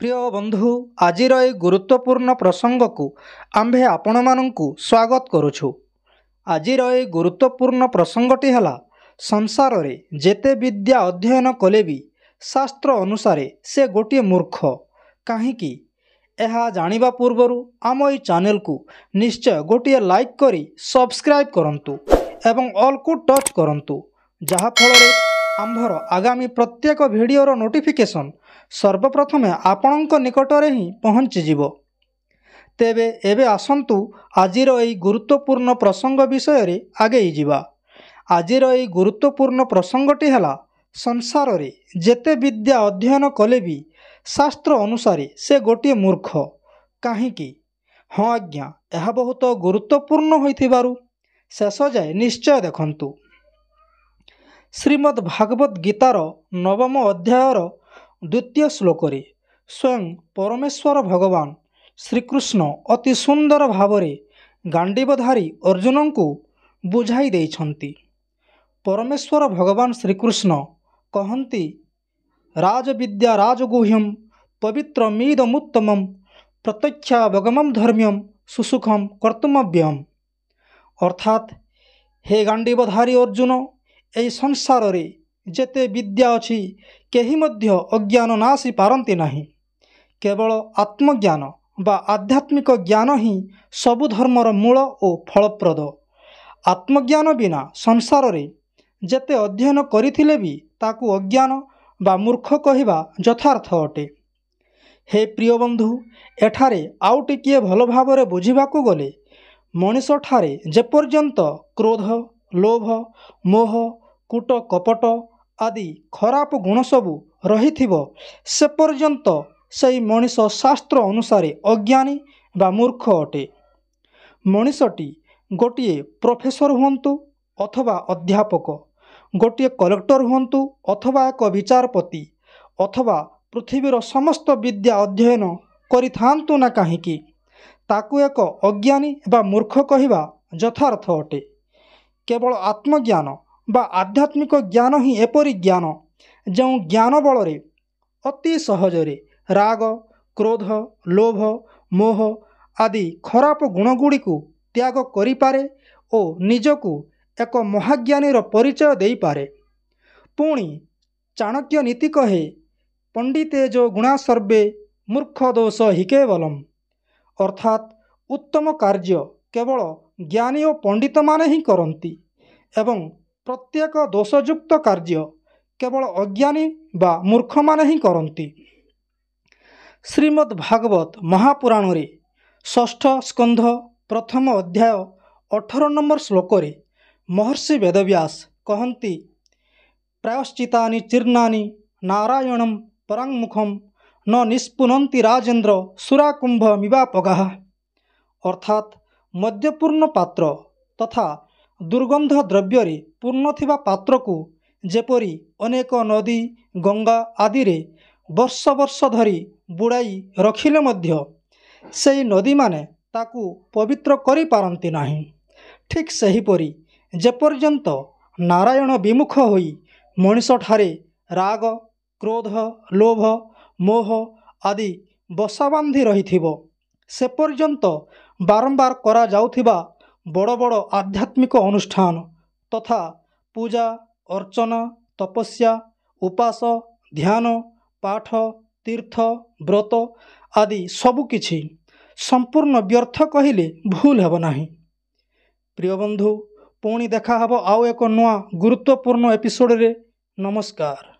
ପ୍ରିୟ ବନ୍ଧୁ ଆଜିର ଏହି ଗୁରୁତ୍ୱପୂର୍ଣ୍ଣ ପ୍ରସଙ୍ଗକୁ ଆମ୍ଭେ ଆପଣମାନଙ୍କୁ ସ୍ୱାଗତ କରୁଛୁ ଆଜିର ଏହି ଗୁରୁତ୍ୱପୂର୍ଣ୍ଣ ପ୍ରସଙ୍ଗଟି ହେଲା ସଂସାରରେ ଯେତେ ବିଦ୍ୟା ଅଧ୍ୟୟନ କଲେ ବି ଶାସ୍ତ୍ର ଅନୁସାରେ ସେ ଗୋଟିଏ ମୂର୍ଖ କାହିଁକି ଏହା ଜାଣିବା ପୂର୍ବରୁ ଆମ ଏହି ଚ୍ୟାନେଲକୁ ନିଶ୍ଚୟ ଗୋଟିଏ ଲାଇକ୍ କରି ସବସ୍କ୍ରାଇବ୍ କରନ୍ତୁ ଏବଂ ଅଲ୍କୁ ଟଚ୍ କରନ୍ତୁ ଯାହାଫଳରେ ଆମ୍ଭର ଆଗାମୀ ପ୍ରତ୍ୟେକ ଭିଡ଼ିଓର ନୋଟିଫିକେସନ୍ ସର୍ବପ୍ରଥମେ ଆପଣଙ୍କ ନିକଟରେ ହିଁ ପହଞ୍ଚିଯିବ ତେବେ ଏବେ ଆସନ୍ତୁ ଆଜିର ଏହି ଗୁରୁତ୍ୱପୂର୍ଣ୍ଣ ପ୍ରସଙ୍ଗ ବିଷୟରେ ଆଗେଇ ଯିବା ଆଜିର ଏହି ଗୁରୁତ୍ୱପୂର୍ଣ୍ଣ ପ୍ରସଙ୍ଗଟି ହେଲା ସଂସାରରେ ଯେତେ ବିଦ୍ୟା ଅଧ୍ୟୟନ କଲେ ବି ଶାସ୍ତ୍ର ଅନୁସାରେ ସେ ଗୋଟିଏ ମୂର୍ଖ କାହିଁକି ହଁ ଆଜ୍ଞା ଏହା ବହୁତ ଗୁରୁତ୍ୱପୂର୍ଣ୍ଣ ହୋଇଥିବାରୁ ଶେଷ ଯାଏ ନିଶ୍ଚୟ ଦେଖନ୍ତୁ ଶ୍ରୀମଦ୍ ଭାଗବତ ଗୀତାର ନବମ ଅଧ୍ୟାୟର ଦ୍ୱିତୀୟ ଶ୍ଳୋକରେ ସ୍ୱୟଂ ପରମେଶ୍ୱର ଭଗବାନ ଶ୍ରୀକୃଷ୍ଣ ଅତି ସୁନ୍ଦର ଭାବରେ ଗାଣ୍ଡିବଧାରୀ ଅର୍ଜୁନଙ୍କୁ ବୁଝାଇ ଦେଇଛନ୍ତି ପରମେଶ୍ୱର ଭଗବାନ ଶ୍ରୀକୃଷ୍ଣ କହନ୍ତି ରାଜବିଦ୍ୟା ରାଜଗୁହ୍ୟମ ପବିତ୍ର ମିଦମୁତ୍ତମମ୍ ପ୍ରତ୍ୟକ୍ଷାବଗମମ୍ ଧର୍ମ୍ୟମ୍ ସୁସୁଖମ୍ କର୍ତ୍ତମବ୍ୟମ୍ ଅର୍ଥାତ୍ ହେ ଗାଣ୍ଡିବଧାରୀ ଅର୍ଜୁନ ଏହି ସଂସାରରେ ଯେତେ ବିଦ୍ୟା ଅଛି କେହି ମଧ୍ୟ ଅଜ୍ଞାନ ନା ଆସିପାରନ୍ତି ନାହିଁ କେବଳ ଆତ୍ମଜ୍ଞାନ ବା ଆଧ୍ୟାତ୍ମିକ ଜ୍ଞାନ ହିଁ ସବୁ ଧର୍ମର ମୂଳ ଓ ଫଳପ୍ରଦ ଆତ୍ମଜ୍ଞାନ ବିନା ସଂସାରରେ ଯେତେ ଅଧ୍ୟୟନ କରିଥିଲେ ବି ତାକୁ ଅଜ୍ଞାନ ବା ମୂର୍ଖ କହିବା ଯଥାର୍ଥ ଅଟେ ହେ ପ୍ରିୟ ବନ୍ଧୁ ଏଠାରେ ଆଉ ଟିକିଏ ଭଲ ଭାବରେ ବୁଝିବାକୁ ଗଲେ ମଣିଷଠାରେ ଯେପର୍ଯ୍ୟନ୍ତ କ୍ରୋଧ ଲୋଭ ମୋହ କୁଟ କପଟ ଆଦି ଖରାପ ଗୁଣ ସବୁ ରହିଥିବ ସେ ପର୍ଯ୍ୟନ୍ତ ସେହି ମଣିଷ ଶାସ୍ତ୍ର ଅନୁସାରେ ଅଜ୍ଞାନୀ ବା ମୂର୍ଖ ଅଟେ ମଣିଷଟି ଗୋଟିଏ ପ୍ରଫେସର ହୁଅନ୍ତୁ ଅଥବା ଅଧ୍ୟାପକ ଗୋଟିଏ କଲେକ୍ଟର ହୁଅନ୍ତୁ ଅଥବା ଏକ ବିଚାରପତି ଅଥବା ପୃଥିବୀର ସମସ୍ତ ବିଦ୍ୟା ଅଧ୍ୟୟନ କରିଥାନ୍ତୁ ନା କାହିଁକି ତାକୁ ଏକ ଅଜ୍ଞାନୀ ବା ମୂର୍ଖ କହିବା ଯଥାର୍ଥ ଅଟେ କେବଳ ଆତ୍ମଜ୍ଞାନ ବା ଆଧ୍ୟାତ୍ମିକ ଜ୍ଞାନ ହିଁ ଏପରି ଜ୍ଞାନ ଯେଉଁ ଜ୍ଞାନ ବଳରେ ଅତି ସହଜରେ ରାଗ କ୍ରୋଧ ଲୋଭ ମୋହ ଆଦି ଖରାପ ଗୁଣଗୁଡ଼ିକୁ ତ୍ୟାଗ କରିପାରେ ଓ ନିଜକୁ ଏକ ମହାଜ୍ଞାନୀର ପରିଚୟ ଦେଇପାରେ ପୁଣି ଚାଣକ୍ୟ ନୀତି କହେ ପଣ୍ଡିତେ ଯୋ ଗୁଣାସର୍ବେ ମୂର୍ଖ ଦୋଷ ହିକେବଲମ୍ ଅର୍ଥାତ୍ ଉତ୍ତମ କାର୍ଯ୍ୟ କେବଳ ଜ୍ଞାନୀ ଓ ପଣ୍ଡିତମାନେ ହିଁ କରନ୍ତି ଏବଂ ପ୍ରତ୍ୟେକ ଦୋଷଯୁକ୍ତ କାର୍ଯ୍ୟ କେବଳ ଅଜ୍ଞାନୀ ବା ମୂର୍ଖମାନେ ହିଁ କରନ୍ତି ଶ୍ରୀମଦ୍ ଭାଗବତ ମହାପୁରାଣରେ ଷଷ୍ଠ ସ୍କନ୍ଧ ପ୍ରଥମ ଅଧ୍ୟାୟ ଅଠର ନମ୍ବର ଶ୍ଳୋକରେ ମହର୍ଷି ବେଦବ୍ୟାସ କହନ୍ତି ପ୍ରାୟଶ୍ଚିତାନି ଚିର୍ଣ୍ଣାନି ନାରାୟଣମ୍ ପରାଙ୍ଗମୁଖମ୍ ନ ନିଷ୍ପୁନନ୍ତି ରାଜେନ୍ଦ୍ର ସୁରାକୁମ୍ଭ ମିବା ପଗାହା ଅର୍ଥାତ୍ ମଦ୍ୟପୂର୍ଣ୍ଣ ପାତ୍ର ତଥା ଦୁର୍ଗନ୍ଧ ଦ୍ରବ୍ୟରେ ପୂର୍ଣ୍ଣ ଥିବା ପାତ୍ରକୁ ଯେପରି ଅନେକ ନଦୀ ଗଙ୍ଗା ଆଦିରେ ବର୍ଷ ବର୍ଷ ଧରି ବୁଡ଼ାଇ ରଖିଲେ ମଧ୍ୟ ସେହି ନଦୀମାନେ ତାକୁ ପବିତ୍ର କରିପାରନ୍ତି ନାହିଁ ଠିକ୍ ସେହିପରି ଯେପର୍ଯ୍ୟନ୍ତ ନାରାୟଣ ବିମୁଖ ହୋଇ ମଣିଷଠାରେ ରାଗ କ୍ରୋଧ ଲୋଭ ମୋହ ଆଦି ବସା ବାନ୍ଧି ରହିଥିବ ସେପର୍ଯ୍ୟନ୍ତ ବାରମ୍ବାର କରାଯାଉଥିବା ବଡ଼ ବଡ଼ ଆଧ୍ୟାତ୍ମିକ ଅନୁଷ୍ଠାନ ତଥା ପୂଜା ଅର୍ଚ୍ଚନା ତପସ୍ୟା ଉପାସ ଧ୍ୟାନ ପାଠ ତୀର୍ଥ ବ୍ରତ ଆଦି ସବୁ କିଛି ସମ୍ପୂର୍ଣ୍ଣ ବ୍ୟର୍ଥ କହିଲେ ଭୁଲ ହେବ ନାହିଁ ପ୍ରିୟ ବନ୍ଧୁ ପୁଣି ଦେଖାହେବ ଆଉ ଏକ ନୂଆ ଗୁରୁତ୍ୱପୂର୍ଣ୍ଣ ଏପିସୋଡ଼ରେ ନମସ୍କାର